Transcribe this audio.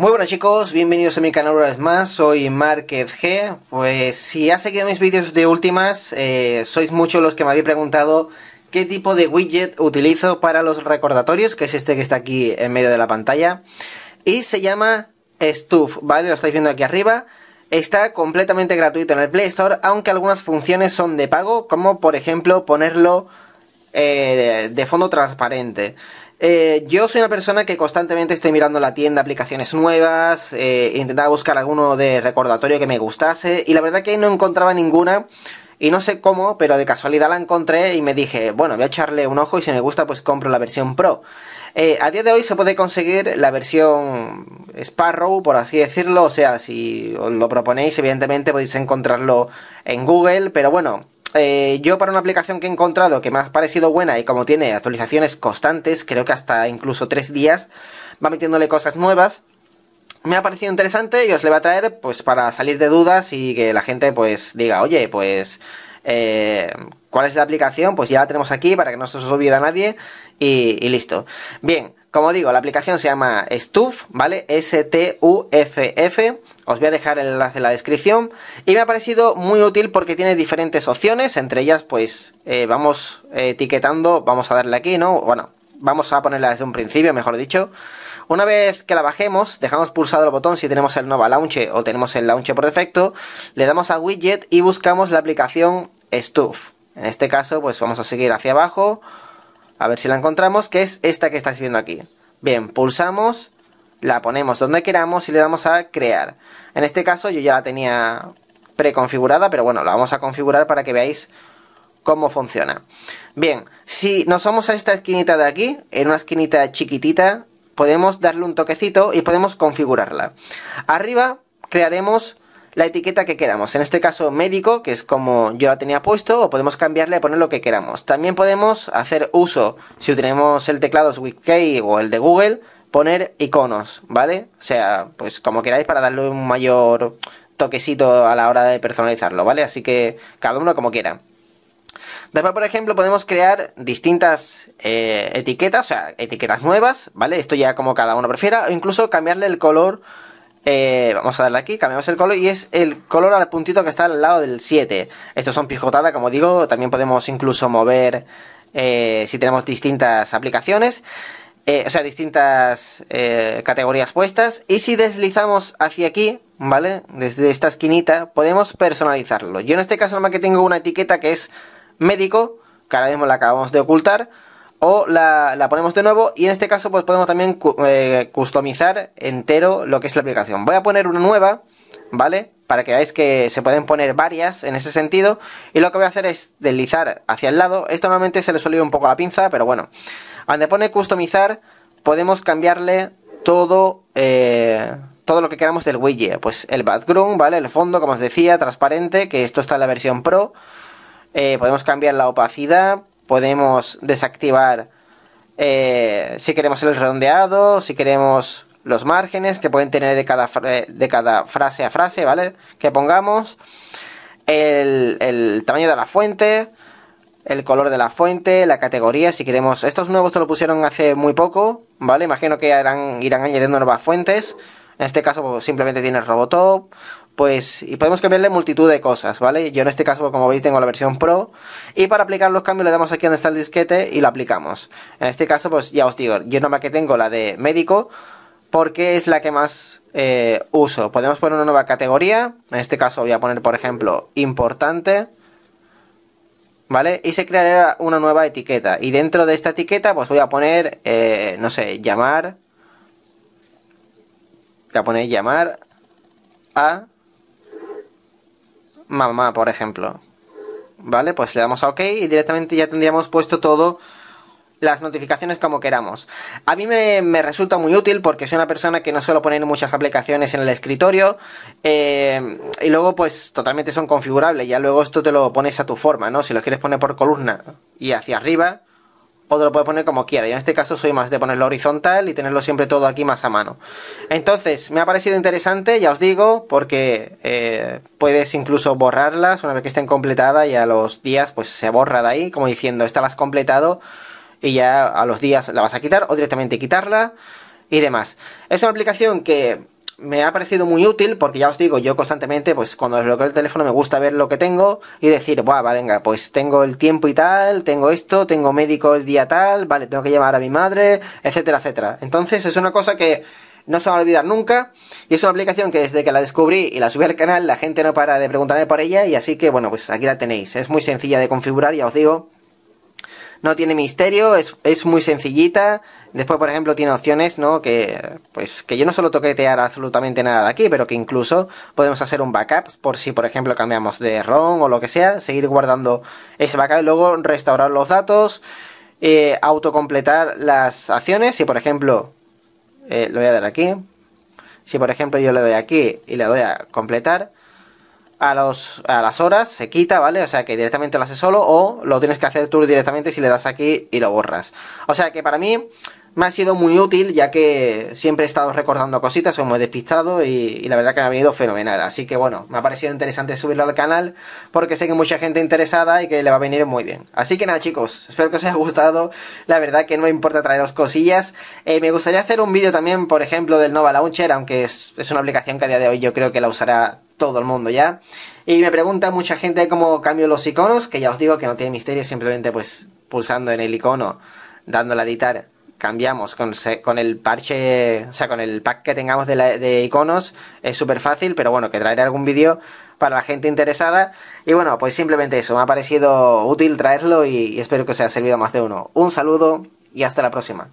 Muy buenas chicos, bienvenidos a mi canal una vez más, soy Márquez G. Pues si has seguido mis vídeos de últimas, eh, sois muchos los que me habéis preguntado qué tipo de widget utilizo para los recordatorios, que es este que está aquí en medio de la pantalla. Y se llama Stuff, ¿vale? Lo estáis viendo aquí arriba. Está completamente gratuito en el Play Store, aunque algunas funciones son de pago, como por ejemplo ponerlo eh, de fondo transparente. Eh, yo soy una persona que constantemente estoy mirando la tienda, aplicaciones nuevas, eh, intentaba buscar alguno de recordatorio que me gustase y la verdad que no encontraba ninguna y no sé cómo, pero de casualidad la encontré y me dije, bueno, voy a echarle un ojo y si me gusta pues compro la versión Pro. Eh, a día de hoy se puede conseguir la versión Sparrow, por así decirlo, o sea, si os lo proponéis evidentemente podéis encontrarlo en Google, pero bueno, eh, yo para una aplicación que he encontrado que me ha parecido buena y como tiene actualizaciones constantes, creo que hasta incluso tres días, va metiéndole cosas nuevas, me ha parecido interesante y os le va a traer pues para salir de dudas y que la gente pues diga, oye, pues... Eh, ¿Cuál es la aplicación? Pues ya la tenemos aquí para que no se os olvide a nadie y, y listo. Bien, como digo, la aplicación se llama Stuff, ¿vale? S-T-U-F-F. Os voy a dejar el enlace en la descripción. Y me ha parecido muy útil porque tiene diferentes opciones. Entre ellas, pues, eh, vamos eh, etiquetando. Vamos a darle aquí, ¿no? Bueno, vamos a ponerla desde un principio, mejor dicho. Una vez que la bajemos, dejamos pulsado el botón si tenemos el Nova Launche o tenemos el Launche por defecto, le damos a Widget y buscamos la aplicación Stuff. En este caso, pues vamos a seguir hacia abajo, a ver si la encontramos, que es esta que estáis viendo aquí. Bien, pulsamos, la ponemos donde queramos y le damos a crear. En este caso yo ya la tenía preconfigurada, pero bueno, la vamos a configurar para que veáis cómo funciona. Bien, si nos vamos a esta esquinita de aquí, en una esquinita chiquitita, podemos darle un toquecito y podemos configurarla. Arriba crearemos la etiqueta que queramos. En este caso médico, que es como yo la tenía puesto, o podemos cambiarle a poner lo que queramos. También podemos hacer uso, si tenemos el teclado WebKey o el de Google, poner iconos, ¿vale? O sea, pues como queráis para darle un mayor toquecito a la hora de personalizarlo, ¿vale? Así que cada uno como quiera. Después, por ejemplo, podemos crear distintas eh, etiquetas, o sea, etiquetas nuevas, ¿vale? Esto ya como cada uno prefiera, o incluso cambiarle el color eh, vamos a darle aquí, cambiamos el color y es el color al puntito que está al lado del 7. Estos son pijotadas, como digo, también podemos incluso mover eh, si tenemos distintas aplicaciones. Eh, o sea, distintas categorías puestas. Y si deslizamos hacia aquí, ¿vale? Desde esta esquinita, podemos personalizarlo. Yo en este caso, nomás que tengo una etiqueta que es médico, que ahora mismo la acabamos de ocultar o la, ponemos de nuevo y en este caso pues podemos también eh, customizar entero lo que es la aplicación. Voy a poner una nueva, ¿vale? Para que veáis que se pueden poner varias en ese sentido y lo que voy a hacer es deslizar hacia el lado. Esto normalmente se le suele ir un poco a la pinza, pero bueno. Donde pone customizar podemos cambiarle todo... Eh, todo lo que queramos del widget, pues el background, ¿vale? El fondo, como os decía, transparente, que esto está en la versión Pro. Eh, podemos cambiar la opacidad, podemos desactivar eh, si queremos el redondeado, si queremos los márgenes que pueden tener de cada, eh, de cada frase a frase, ¿vale? Que pongamos el, tamaño de la fuente, el color de la fuente, la categoría, si queremos... Estos nuevos te lo pusieron hace muy poco, ¿vale? Imagino que irán añadiendo nuevas fuentes. En este caso pues, simplemente tienes Robotop, pues y podemos cambiarle multitud de cosas, ¿vale? Yo en este caso, como veis, tengo la versión Pro y para aplicar los cambios le damos aquí donde está el disquete y lo aplicamos. En este caso, pues ya os digo, yo nomás que tengo la de médico porque es la que más eh, uso. Podemos poner una nueva categoría, en este caso voy a poner, por ejemplo, importante, ¿vale? Y se creará una nueva etiqueta y dentro de esta etiqueta pues voy a poner, eh, no sé, llamar, voy a poner llamar a mamá, por ejemplo. ¿Vale? Pues le damos a OK y directamente ya tendríamos puesto todo las notificaciones como queramos. A mí me, resulta muy útil porque soy una persona que no suelo poner muchas aplicaciones en el escritorio eh, y luego pues totalmente son configurables, ya luego esto te lo pones a tu forma, ¿no? Si lo quieres poner por columna y hacia arriba o te lo puedes poner como quieras. Yo en este caso soy más de ponerlo horizontal y tenerlo siempre todo aquí más a mano. Entonces, me ha parecido interesante, ya os digo, porque eh, puedes incluso borrarlas una vez que estén completadas y a los días pues se borra de ahí, como diciendo, esta la has completado y ya a los días la vas a quitar o directamente quitarla y demás. Es una aplicación que me ha parecido muy útil porque ya os digo, yo constantemente, pues cuando desbloqueo el teléfono me gusta ver lo que tengo y decir, Buah, vale, venga, pues tengo el tiempo y tal, tengo esto, tengo médico el día tal, vale, tengo que llamar a mi madre, etcétera, etcétera. Entonces es una cosa que no se va a olvidar nunca y es una aplicación que desde que la descubrí y la subí al canal la gente no para de preguntarme por ella y así que bueno, pues aquí la tenéis. Es muy sencilla de configurar, ya os digo, no tiene misterio, es, muy sencillita. Después, por ejemplo, tiene opciones, ¿no? Que, pues, que yo no suelo toquetear absolutamente nada de aquí, pero que incluso podemos hacer un backup por si, por ejemplo, cambiamos de ROM o lo que sea, seguir guardando ese backup y luego restaurar los datos, eh, autocompletar las acciones. Si, por ejemplo, eh, lo voy a dar aquí. Si, por ejemplo, yo le doy aquí y le doy a completar, a, las horas se quita, ¿vale? O sea que directamente lo haces solo o lo tienes que hacer tú directamente si le das aquí y lo borras. O sea que para mí me ha sido muy útil ya que siempre he estado recordando cositas, me muy despistado y, la verdad que me ha venido fenomenal. Así que bueno, me ha parecido interesante subirlo al canal porque sé que mucha gente interesada y que le va a venir muy bien. Así que nada chicos, espero que os haya gustado. La verdad que no me importa traeros cosillas. Eh, me gustaría hacer un vídeo también, por ejemplo, del Nova Launcher, aunque es, es una aplicación que a día de hoy yo creo que la usará todo el mundo ya. Y me pregunta mucha gente cómo cambio los iconos, que ya os digo que no tiene misterio, simplemente pues pulsando en el icono, dándole a editar, cambiamos con, con el parche, o sea, con el pack que tengamos de, iconos, es súper fácil, pero bueno, que traeré algún vídeo para la gente interesada. Y bueno, pues simplemente eso, me ha parecido útil traerlo y, espero que os haya servido más de uno. Un saludo y hasta la próxima.